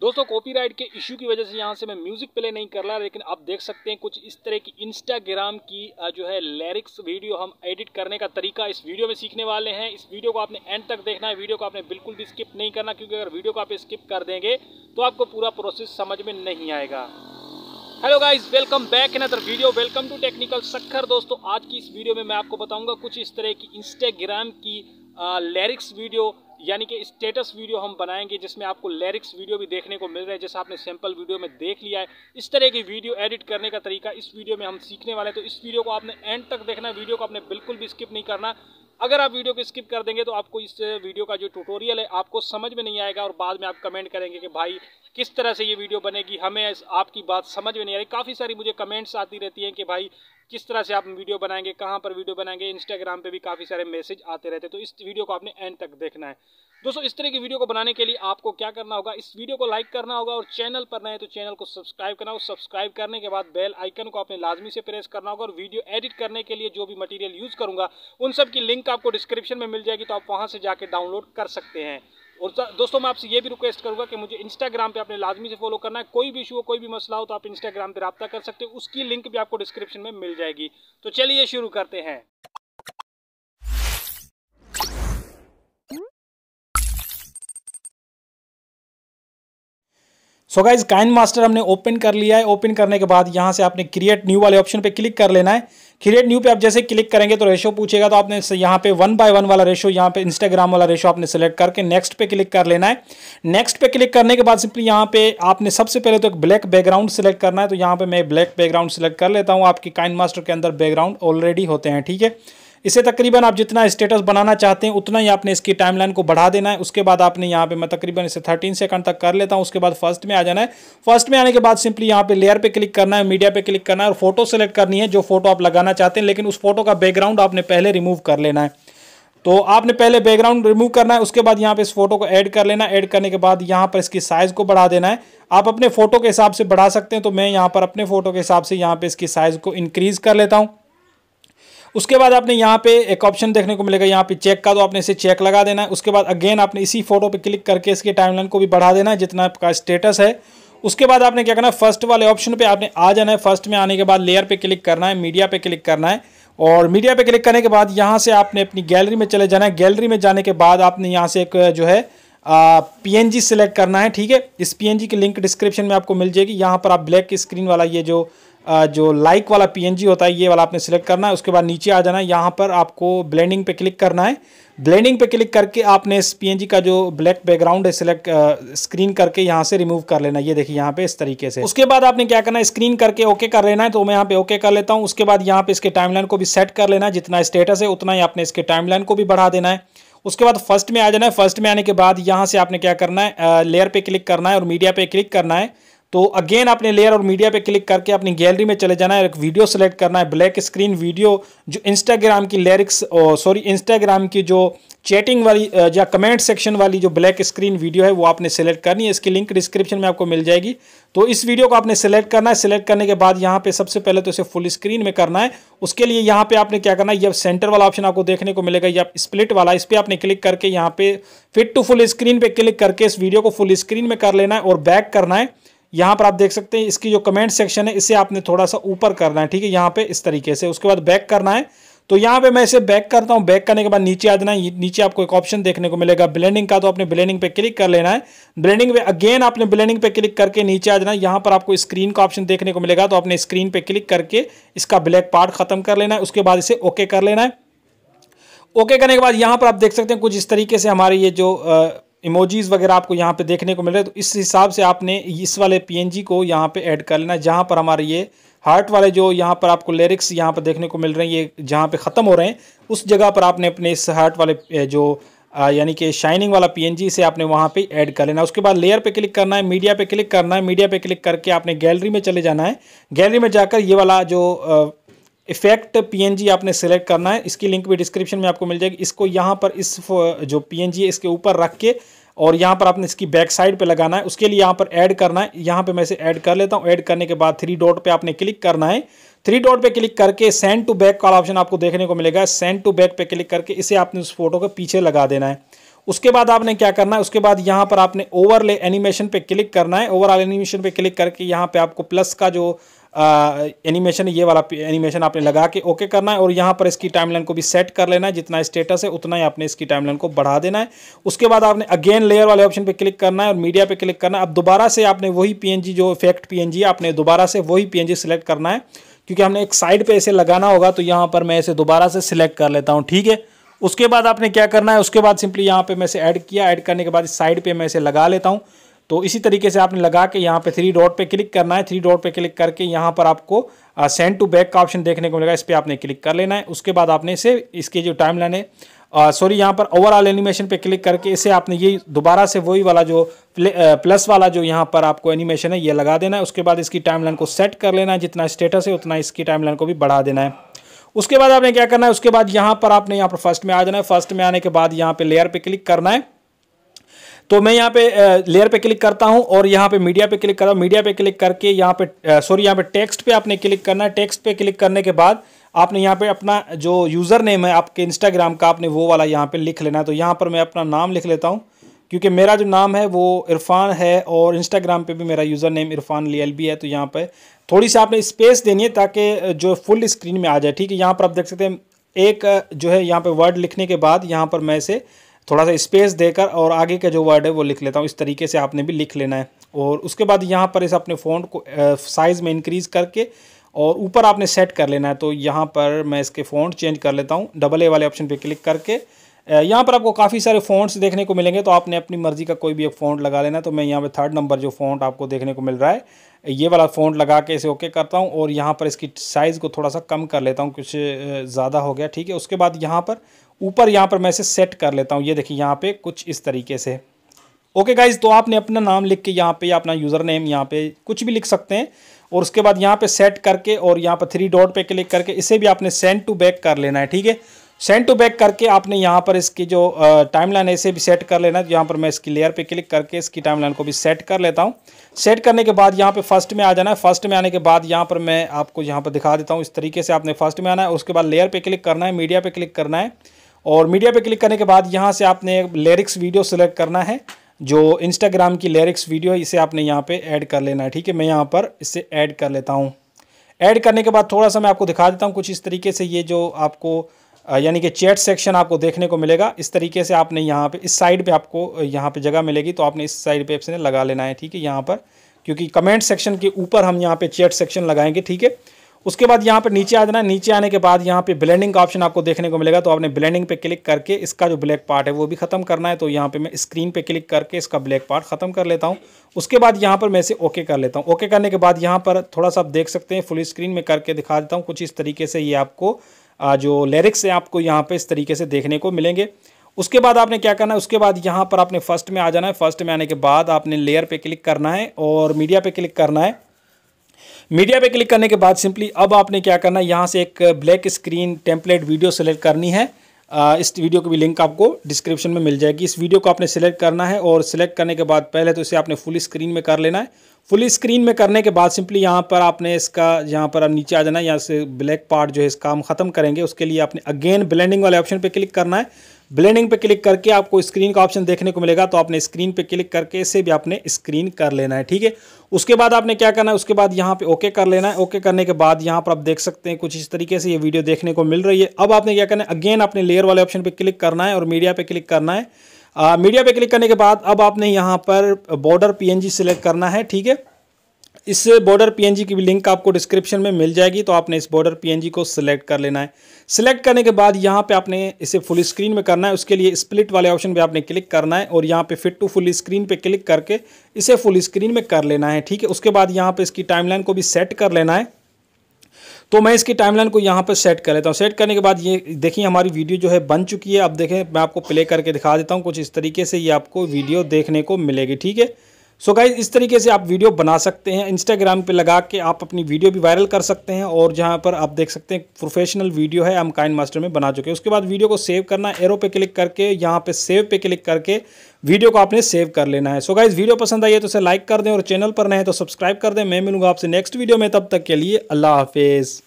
दोस्तों कॉपीराइट के इशू की वजह से यहाँ से मैं म्यूज़िक प्ले नहीं कर रहा लेकिन आप देख सकते हैं कुछ इस तरह की इंस्टाग्राम की जो है लिरिक्स वीडियो हम एडिट करने का तरीका इस वीडियो में सीखने वाले हैं इस वीडियो को आपने एंड तक देखना है वीडियो को आपने बिल्कुल भी स्किप नहीं करना क्योंकि अगर वीडियो को आप स्किप कर देंगे तो आपको पूरा प्रोसेस समझ में नहीं आएगा hello guys welcome back in other video welcome to technical Sakhar दोस्तों आज की इस वीडियो में मैं आपको बताऊंगा कुछ इस तरह की इंस्टाग्राम की लिरिक्स वीडियो यानी कि स्टेटस वीडियो हम बनाएंगे जिसमें आपको लिरिक्स वीडियो भी देखने को मिल रहे हैं जैसे आपने सिंपल वीडियो में देख लिया है इस तरह की वीडियो एडिट करने का तरीका इस वीडियो में हम सीखने वाले हैं तो इस वीडियो को आपने एंड तक देखना वीडियो को आपने बिल्कुल भी स्किप नहीं करना अगर आप वीडियो को स्किप कर देंगे तो आपको इस वीडियो का जो ट्यूटोरियल है आपको समझ में नहीं आएगा और बाद में आप कमेंट करेंगे कि भाई किस तरह से ये वीडियो बनेगी हमें आपकी बात समझ में नहीं आ रही काफ़ी सारी मुझे कमेंट्स आती रहती हैं कि भाई किस तरह से आप वीडियो बनाएंगे कहाँ पर वीडियो बनाएंगे इंस्टाग्राम पर भी काफ़ी सारे मैसेज आते रहते हैं तो इस वीडियो को आपने एंड तक देखना है दोस्तों इस तरह की वीडियो को बनाने के लिए आपको क्या करना होगा इस वीडियो को लाइक करना होगा और चैनल पर नए तो चैनल को सब्सक्राइब करना और सब्सक्राइब करने के बाद बेल आइकन को आपने लाजमी से प्रेस करना होगा और वीडियो एडिट करने के लिए जो भी मटेरियल यूज़ करूँगा उन सब की लिंक लिंक आपको डिस्क्रिप्शन में मिल जाएगी तो आप वहाँ से जाके डाउनलोड कर सकते हैं और दोस्तों मैं आपसे ये भी रिक्वेस्ट करूँगा कि मुझे इंस्टाग्राम पे आपने लाजमी से फॉलो करना है कोई भी इशू हो कोई भी मसला हो तो आप इंस्टाग्राम पे रबता कर सकते हो उसकी लिंक भी आपको डिस्क्रिप्शन में मिल जाएगी तो चलिए शुरू करते हैं सो गाइज काइन मास्टर हमने ओपन कर लिया है ओपन करने के बाद यहाँ से आपने क्रिएट न्यू वाले ऑप्शन पे क्लिक कर लेना है क्रिएट न्यू पे आप जैसे क्लिक करेंगे तो रेशो पूछेगा तो आपने यहाँ पे वन बाय वन वाला रेशो यहाँ पे इंस्टाग्राम वाला रेशो आपने सेलेक्ट करके नेक्स्ट पे क्लिक कर लेना है नेक्स्ट पे क्लिक करने के बाद सिंपली यहाँ पे आपने सबसे पहले तो एक ब्लैक बैकग्राउंड सेलेक्ट करना है तो यहाँ पे मैं ब्लैक बैकग्राउंड सेलेक्ट कर लेता हूँ आपके काइन मास्टर के अंदर बैकग्राउंड ऑलरेडी होते हैं ठीक है इसे तकरीबन आप जितना स्टेटस बनाना चाहते हैं उतना ही आपने इसकी टाइमलाइन को बढ़ा देना है उसके बाद आपने यहाँ पे मैं तकरीबन इसे 13 सेकंड तक कर लेता हूँ उसके बाद फर्स्ट में आ जाना है फर्स्ट में आने के बाद सिंपली यहाँ पे लेयर पे क्लिक करना है मीडिया पे क्लिक करना है और फोटो सेलेक्ट करनी है जो फोटो आप लगाना चाहते हैं लेकिन उस फोटो का बैकग्राउंड आपने पहले रिमूव कर लेना है तो आपने पहले बैकग्राउंड रिमूव करना है उसके बाद यहाँ पे इस फोटो को ऐड कर लेना ऐड करने के बाद यहाँ पर इसकी साइज़ को बढ़ा देना है आप अपने फ़ोटो के हिसाब से बढ़ा सकते हैं तो मैं यहाँ पर अपने फ़ोटो के हिसाब से यहाँ पे इसकी साइज़ को इंक्रीज़ कर लेता हूँ उसके बाद आपने यहाँ पे एक ऑप्शन देखने को मिलेगा यहाँ पे चेक का तो आपने इसे चेक लगा देना है उसके बाद अगेन आपने इसी फोटो पे क्लिक करके इसके टाइमलाइन को भी बढ़ा देना है जितना आपका स्टेटस है उसके बाद आपने क्या करना है फर्स्ट वाले ऑप्शन पे आपने आ जाना है फर्स्ट में आने के बाद लेयर पे क्लिक करना है मीडिया पे क्लिक करना है और मीडिया पे क्लिक करने के बाद यहाँ से आपने अपनी गैलरी में चले जाना है गैलरी में जाने के बाद आपने यहाँ से एक जो है पीएनजी सिलेक्ट करना है ठीक है इस पीएनजी की लिंक डिस्क्रिप्शन में आपको मिल जाएगी यहाँ पर आप ब्लैक स्क्रीन वाला ये जो आ, जो लाइक वाला पीएनजी होता है ये वाला आपने सिलेक्ट करना है उसके बाद नीचे आ जाना है यहाँ पर आपको ब्लेंडिंग पे क्लिक करना है ब्लेंडिंग पे क्लिक करके आपने इस पीएनजी का जो ब्लैक बैकग्राउंड है सिलेक्ट स्क्रीन करके यहाँ से रिमूव कर लेना ये देखिए यहाँ पे इस तरीके से उसके बाद आपने क्या करना है स्क्रीन करके ओके कर लेना है तो मैं यहाँ पे ओके कर लेता हूँ उसके बाद यहाँ पे इसके टाइमलाइन को भी सेट कर लेना है जितना स्टेटस है उतना ही आपने इसके टाइमलाइन को भी बढ़ा देना है उसके बाद फर्स्ट में आ जाना है फर्स्ट में आने के बाद यहाँ से आपने क्या करना है लेयर पे क्लिक करना है और मीडिया पे क्लिक करना है तो अगेन आपने लेयर और मीडिया पे क्लिक करके अपनी गैलरी में चले जाना है एक वीडियो सेलेक्ट करना है ब्लैक स्क्रीन वीडियो जो इंस्टाग्राम की लिरिक्स सॉरी इंस्टाग्राम की जो चैटिंग वाली या कमेंट सेक्शन वाली जो ब्लैक स्क्रीन वीडियो है वो आपने सेलेक्ट करनी है इसकी लिंक डिस्क्रिप्शन में आपको मिल जाएगी तो इस वीडियो को आपने सेलेक्ट करना है सेलेक्ट करने के बाद यहाँ पे सबसे पहले तो इसे फुल स्क्रीन में करना है उसके लिए यहाँ पे आपने क्या करना है ये सेंटर वाला ऑप्शन आपको देखने को मिलेगा या स्प्लिट वाला इस पर आपने क्लिक करके यहाँ पे फिट टू फुल स्क्रीन पे क्लिक करके इस वीडियो को फुल स्क्रीन में कर लेना है और बैक करना है यहाँ पर आप देख सकते हैं इसकी जो कमेंट सेक्शन है इसे आपने थोड़ा सा ऊपर करना है ठीक है यहाँ पे इस तरीके से उसके बाद बैक करना है तो यहाँ पे मैं इसे बैक करता हूँ बैक करने के बाद नीचे आ जाना है नीचे आपको एक ऑप्शन देखने को मिलेगा ब्लेंडिंग का तो आपने ब्लेंडिंग पे क्लिक कर लेना है ब्लेंडिंग पे अगेन आपने ब्लेंडिंग पे क्लिक करके नीचे आ जाना है यहाँ पर आपको स्क्रीन का ऑप्शन देखने को मिलेगा तो आपने स्क्रीन पे क्लिक करके इसका ब्लैक पार्ट खत्म कर लेना है उसके बाद इसे ओके कर लेना है ओके करने के बाद यहाँ पर आप देख सकते हैं कुछ इस तरीके से हमारे ये जो इमोजीज़ वगैरह आपको यहाँ पे देखने को मिल रहे हैं तो इस हिसाब से आपने इस वाले पीएनजी को यहाँ पे ऐड कर लेना है जहाँ पर हमारे ये हार्ट वाले जो यहाँ पर आपको लिरिक्स यहाँ पर देखने को मिल रहे हैं ये जहाँ पे ख़त्म हो रहे हैं उस जगह पर आपने अपने इस हार्ट वाले जो यानी कि शाइनिंग वाला जी से आपने वहाँ पर ऐड कर लेना उसके बाद लेयर पे क्लिक करना है मीडिया पे क्लिक करना है मीडिया पे क्लिक करके आपने गैलरी में चले जाना है गैलरी में जाकर ये वाला जो इफेक्ट पीएनजी आपने सेलेक्ट करना है इसकी लिंक भी डिस्क्रिप्शन में आपको मिल जाएगी इसको यहाँ पर इस जो पीएनजी है इसके ऊपर रख के और यहाँ पर आपने इसकी बैक साइड पे लगाना है उसके लिए यहाँ पर ऐड करना है यहाँ पे मैं इसे ऐड कर लेता हूँ ऐड करने के बाद थ्री डॉट पे आपने क्लिक करना है थ्री डॉट पे क्लिक करके सेंड टू बैक का ऑप्शन आपको देखने को मिलेगा सेंड टू बैक पे क्लिक करके इसे आपने उस फोटो के पीछे लगा देना है उसके बाद आपने क्या करना है उसके बाद यहाँ पर आपने ओवरले एनिमेशन पे क्लिक करना है ओवरऑल एनिमेशन पे क्लिक करके यहाँ पे आपको प्लस का जो एनिमेशन ये वाला एनिमेशन आपने लगा के ओके करना है और यहाँ पर इसकी टाइमलाइन को भी सेट कर लेना है जितना स्टेटस है उतना ही आपने इसकी टाइमलाइन को बढ़ा देना है उसके बाद आपने अगेन लेयर वाले ऑप्शन पे क्लिक करना है और मीडिया पे क्लिक करना है अब दोबारा से आपने वही पी जो इफेक्ट है आपने दोबारा से वही पीएनजी सिलेक्ट करना है क्योंकि हमने एक साइड पे इसे लगाना होगा तो यहाँ पर मैं इसे दोबारा से सिलेक्ट कर लेता हूँ ठीक है उसके बाद आपने क्या करना है उसके बाद सिंपली यहाँ पे मैं इसे ऐड किया ऐड करने के बाद साइड पे मैं इसे लगा लेता हूँ तो इसी तरीके से आपने लगा के यहाँ पे थ्री डॉट पे क्लिक करना है थ्री डॉट पे क्लिक करके यहाँ पर आपको सेंड टू बैक का ऑप्शन देखने को मिलेगा इस पर आपने क्लिक कर लेना है उसके बाद आपने इसे इसके जो टाइम लाइन है सॉरी यहाँ पर ओवरऑल एनिमेशन पे क्लिक करके इसे आपने ये दोबारा से वही वाला जो प्लस वाला जो यहाँ पर आपको एनिमेशन है ये लगा देना है उसके बाद इसकी टाइम को सेट कर लेना है जितना स्टेटस है उतना इसकी टाइम को भी बढ़ा देना है उसके बाद आपने क्या करना है उसके बाद यहाँ पर आपने यहाँ पर फर्स्ट में आ जाना है फर्स्ट में आने के बाद यहाँ पर लेयर पर क्लिक करना है तो मैं यहाँ पे लेयर पे क्लिक करता हूँ और यहाँ पे मीडिया पे क्लिक कर रहा हूँ मीडिया पे क्लिक करके यहाँ पे सॉरी यहाँ पे टेक्स्ट पे आपने क्लिक करना है टेक्स्ट पे क्लिक करने के बाद आपने यहाँ पे अपना जो यूज़र नेम है आपके इंस्टाग्राम का आपने वो वाला यहाँ पे लिख लेना है तो यहाँ पर मैं अपना नाम लिख लेता हूँ क्योंकि मेरा जो नाम है वो इरफान है और इंस्टाग्राम पे भी मेरा यूज़र नेम इरफान लियल भी है तो यहाँ पर थोड़ी सी आपने स्पेस देनी है ताकि जो फुल स्क्रीन में आ जाए ठीक है यहाँ पर आप देख सकते हैं एक जो है यहाँ पर वर्ड लिखने के बाद यहाँ पर मैं इसे थोड़ा सा स्पेस देकर और आगे का जो वर्ड है वो लिख लेता हूँ इस तरीके से आपने भी लिख लेना है और उसके बाद यहाँ पर इस अपने फ़ोन को साइज़ में इंक्रीज़ करके और ऊपर आपने सेट कर लेना है तो यहाँ पर मैं इसके फ़ोन चेंज कर लेता हूँ डबल ए वाले ऑप्शन पे क्लिक करके यहाँ पर आपको काफ़ी सारे फ़ॉन्ट्स देखने को मिलेंगे तो आपने अपनी मर्ज़ी का कोई भी एक फ़ोन लगा लेना तो मैं यहाँ पर थर्ड नंबर जो फ़ोन आपको देखने को मिल रहा है ये वाला फ़ोन लगा के इसे ओके करता हूँ और यहाँ पर इसकी साइज़ को थोड़ा सा कम कर लेता हूँ कुछ ज़्यादा हो गया ठीक है उसके बाद यहाँ पर ऊपर यहाँ पर मैं इसे सेट कर लेता हूँ ये देखिए यहाँ पे कुछ इस तरीके से ओके गाइज तो आपने अपना नाम लिख के यहाँ पे या अपना यूज़र नेम यहाँ पे कुछ भी लिख सकते हैं और उसके बाद यहाँ पे सेट करके और यहाँ पर थ्री डॉट पे क्लिक करके इसे भी आपने सेंड टू बैक कर लेना है ठीक है सेंड टू बैक करके आपने यहाँ पर इसकी जो टाइम लाइन है इसे भी सेट कर लेना है यहाँ पर मैं इसकी लेयर पर क्लिक करके इसकी टाइम लाइन को भी सेट कर लेता हूँ सेट करने के बाद यहाँ पर फर्स्ट में आ जाना है फर्स्ट में आने के बाद यहाँ पर मैं आपको यहाँ पर दिखा देता हूँ इस तरीके से आपने फर्स्ट में आना है उसके बाद लेयर पर क्लिक करना है मीडिया पर क्लिक करना है और मीडिया पे क्लिक करने के बाद यहाँ से आपने लिरिक्स वीडियो सेलेक्ट करना है जो इंस्टाग्राम की लिरिक्स वीडियो इसे आपने यहाँ पे ऐड कर लेना है ठीक है मैं यहाँ पर इसे ऐड कर लेता हूँ ऐड करने के बाद थोड़ा सा मैं आपको दिखा देता हूँ कुछ इस तरीके से ये जो आपको यानी कि चैट सेक्शन आपको देखने को मिलेगा इस तरीके से आपने यहाँ पर इस साइड पर आपको यहाँ पर जगह मिलेगी तो आपने इस साइड पर इसने लगा लेना है ठीक है यहाँ पर क्योंकि कमेंट सेक्शन के ऊपर हम यहाँ पे चैट सेक्शन लगाएंगे ठीक है उसके बाद यहाँ पर नीचे आ जाना नीचे आने के बाद यहाँ पे ब्लेंडिंग का ऑप्शन आपको देखने को मिलेगा तो आपने ब्लेंडिंग पे क्लिक करके इसका जो ब्लैक पार्ट है वो भी ख़त्म करना है तो यहाँ पे मैं स्क्रीन पे क्लिक करके इसका ब्लैक पार्ट ख़त्म कर लेता हूँ उसके बाद यहाँ पर मैं इसे ओके कर लेता हूँ ओके करने के बाद यहाँ पर थोड़ा सा आप देख सकते हैं फुल स्क्रीन में करके दिखा देता हूँ कुछ इस तरीके से ये आपको जो लिरिक्स हैं आपको यहाँ पर इस तरीके से देखने को मिलेंगे उसके बाद आपने क्या करना है उसके बाद यहाँ पर आपने फर्स्ट में आ जाना है फर्स्ट में आने के बाद आपने लेयर पर क्लिक करना है और मीडिया पर क्लिक करना है मीडिया पे क्लिक करने के बाद सिंपली अब आपने क्या करना है यहाँ से एक black screen template video select करनी है इस वीडियो की भी लिंक आपको डिस्क्रिप्शन में मिल जाएगी इस वीडियो को आपने सेलेक्ट करना है और सिलेक्ट करने के बाद पहले तो इसे आपने फुल स्क्रीन में कर लेना है फुल स्क्रीन में करने के बाद सिंपली यहाँ पर आपने इसका यहाँ पर आप नीचे आ जाना यहाँ से ब्लैक पार्ट जो है इसका हम ख़त्म करेंगे उसके लिए आपने अगेन ब्लेंडिंग वाले ऑप्शन पे क्लिक करना है ब्लेंडिंग पे क्लिक करके आपको स्क्रीन का ऑप्शन देखने को मिलेगा तो आपने स्क्रीन पे क्लिक करके इसे भी आपने स्क्रीन कर लेना है ठीक है उसके बाद आपने क्या करना है उसके बाद यहाँ पे ओके कर लेना है ओके करने के बाद यहाँ पर आप देख सकते हैं कुछ इस तरीके से ये वीडियो देखने को मिल रही है अब आपने क्या करना है अगेन आपने लेयर वाले ऑप्शन पर क्लिक करना है और मीडिया पर क्लिक करना है आ, मीडिया पे क्लिक करने के बाद अब आपने यहाँ पर बॉर्डर पीएनजी सिलेक्ट करना है ठीक है इस बॉर्डर पीएनजी की भी लिंक आपको डिस्क्रिप्शन में मिल जाएगी तो आपने इस बॉर्डर पीएनजी को सिलेक्ट कर लेना है सिलेक्ट करने के बाद यहाँ पे आपने इसे फुल स्क्रीन में करना है उसके लिए स्प्लिट वाले ऑप्शन पे आपने क्लिक करना है और यहाँ पे फिट टू फुल स्क्रीन पे क्लिक करके इसे फुल स्क्रीन में कर लेना है ठीक है उसके बाद यहाँ पर इसकी टाइमलाइन को भी सेट कर लेना है तो मैं इसकी टाइमलाइन को यहाँ पर सेट कर लेता हूँ सेट करने के बाद ये देखिए हमारी वीडियो जो है बन चुकी है अब देखें मैं आपको प्ले करके दिखा देता हूँ कुछ इस तरीके से ये आपको वीडियो देखने को मिलेगी ठीक है सो so गाइज इस तरीके से आप वीडियो बना सकते हैं इंस्टाग्राम पे लगा के आप अपनी वीडियो भी वायरल कर सकते हैं और जहां पर आप देख सकते हैं प्रोफेशनल वीडियो है हम काइन मास्टर में बना चुके हैं उसके बाद वीडियो को सेव करना एरो पे क्लिक करके यहां पे सेव पे क्लिक करके वीडियो को आपने सेव कर लेना है सो so गाइज वीडियो पसंद आई है तो उसे लाइक कर दें और चैनल पर नहीं तो सब्सक्राइब कर दें मैं मिलूंगा आपसे नेक्स्ट वीडियो में तब तक के लिए अल्लाह हाफिज़